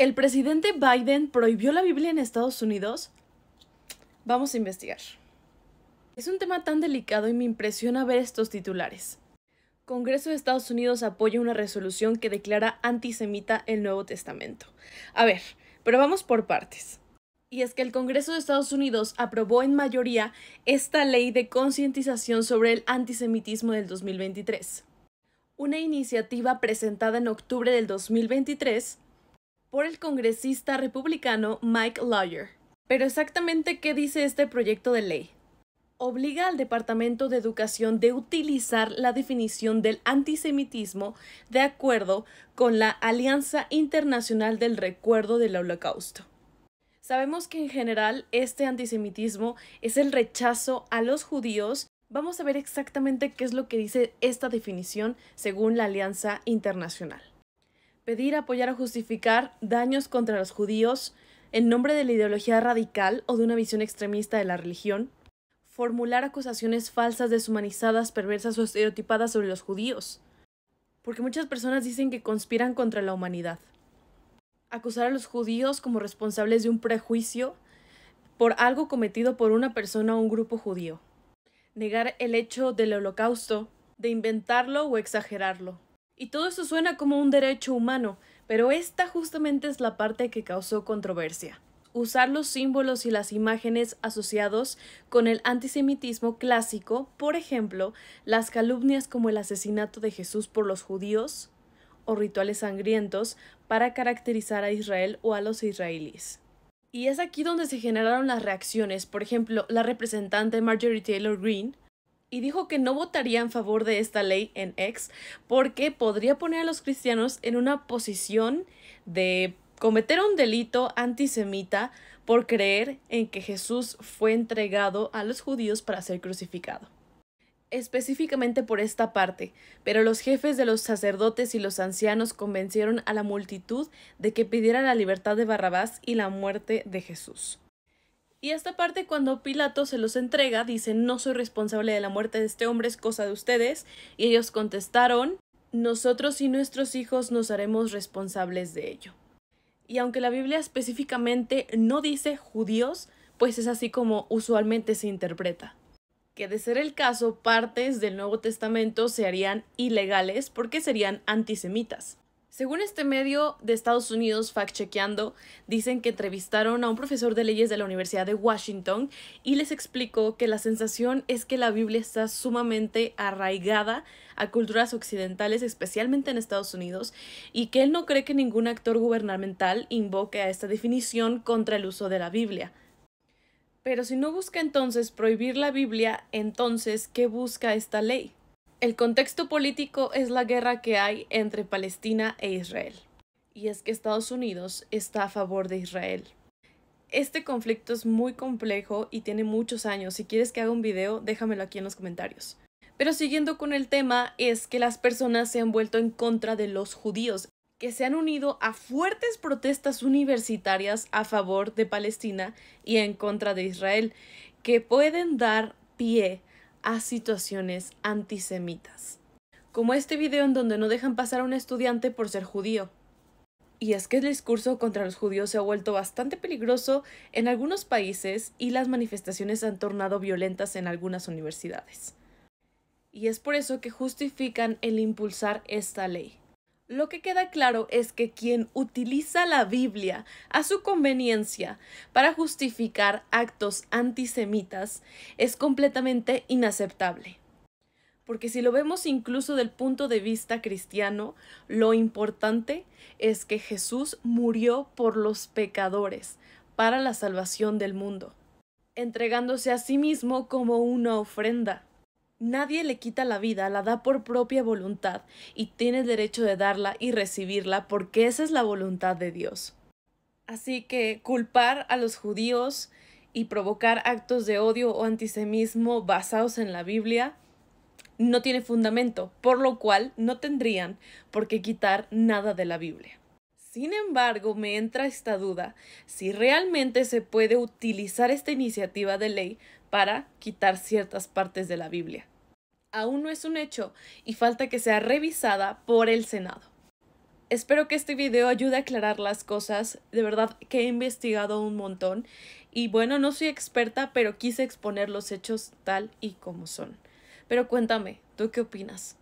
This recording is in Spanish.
el presidente Biden prohibió la Biblia en Estados Unidos? Vamos a investigar. Es un tema tan delicado y me impresiona ver estos titulares. Congreso de Estados Unidos apoya una resolución que declara antisemita el Nuevo Testamento. A ver, pero vamos por partes. Y es que el Congreso de Estados Unidos aprobó en mayoría esta ley de concientización sobre el antisemitismo del 2023. Una iniciativa presentada en octubre del 2023 por el congresista republicano Mike Lawyer. Pero exactamente qué dice este proyecto de ley? Obliga al Departamento de Educación de utilizar la definición del antisemitismo de acuerdo con la Alianza Internacional del Recuerdo del Holocausto. Sabemos que en general este antisemitismo es el rechazo a los judíos. Vamos a ver exactamente qué es lo que dice esta definición según la Alianza Internacional. Pedir, apoyar o justificar daños contra los judíos en nombre de la ideología radical o de una visión extremista de la religión. Formular acusaciones falsas, deshumanizadas, perversas o estereotipadas sobre los judíos. Porque muchas personas dicen que conspiran contra la humanidad. Acusar a los judíos como responsables de un prejuicio por algo cometido por una persona o un grupo judío. Negar el hecho del holocausto, de inventarlo o exagerarlo. Y todo eso suena como un derecho humano, pero esta justamente es la parte que causó controversia. Usar los símbolos y las imágenes asociados con el antisemitismo clásico, por ejemplo, las calumnias como el asesinato de Jesús por los judíos o rituales sangrientos para caracterizar a Israel o a los israelíes. Y es aquí donde se generaron las reacciones. Por ejemplo, la representante Marjorie Taylor Greene y dijo que no votaría en favor de esta ley en ex porque podría poner a los cristianos en una posición de cometer un delito antisemita por creer en que Jesús fue entregado a los judíos para ser crucificado específicamente por esta parte, pero los jefes de los sacerdotes y los ancianos convencieron a la multitud de que pidiera la libertad de Barrabás y la muerte de Jesús. Y esta parte cuando Pilato se los entrega, dice, no soy responsable de la muerte de este hombre, es cosa de ustedes. Y ellos contestaron, nosotros y nuestros hijos nos haremos responsables de ello. Y aunque la Biblia específicamente no dice judíos, pues es así como usualmente se interpreta. Que de ser el caso, partes del Nuevo Testamento se harían ilegales porque serían antisemitas. Según este medio de Estados Unidos, Fact Chequeando, dicen que entrevistaron a un profesor de leyes de la Universidad de Washington y les explicó que la sensación es que la Biblia está sumamente arraigada a culturas occidentales, especialmente en Estados Unidos, y que él no cree que ningún actor gubernamental invoque a esta definición contra el uso de la Biblia. Pero si no busca entonces prohibir la Biblia, entonces, ¿qué busca esta ley? El contexto político es la guerra que hay entre Palestina e Israel. Y es que Estados Unidos está a favor de Israel. Este conflicto es muy complejo y tiene muchos años. Si quieres que haga un video, déjamelo aquí en los comentarios. Pero siguiendo con el tema, es que las personas se han vuelto en contra de los judíos, que se han unido a fuertes protestas universitarias a favor de Palestina y en contra de Israel, que pueden dar pie a situaciones antisemitas, como este video en donde no dejan pasar a un estudiante por ser judío. Y es que el discurso contra los judíos se ha vuelto bastante peligroso en algunos países y las manifestaciones se han tornado violentas en algunas universidades. Y es por eso que justifican el impulsar esta ley. Lo que queda claro es que quien utiliza la Biblia a su conveniencia para justificar actos antisemitas es completamente inaceptable. Porque si lo vemos incluso del punto de vista cristiano, lo importante es que Jesús murió por los pecadores para la salvación del mundo, entregándose a sí mismo como una ofrenda. Nadie le quita la vida, la da por propia voluntad y tiene derecho de darla y recibirla porque esa es la voluntad de Dios. Así que culpar a los judíos y provocar actos de odio o antisemismo basados en la Biblia no tiene fundamento, por lo cual no tendrían por qué quitar nada de la Biblia. Sin embargo, me entra esta duda si realmente se puede utilizar esta iniciativa de ley para quitar ciertas partes de la Biblia aún no es un hecho y falta que sea revisada por el Senado. Espero que este video ayude a aclarar las cosas, de verdad que he investigado un montón y bueno, no soy experta, pero quise exponer los hechos tal y como son. Pero cuéntame, ¿tú qué opinas?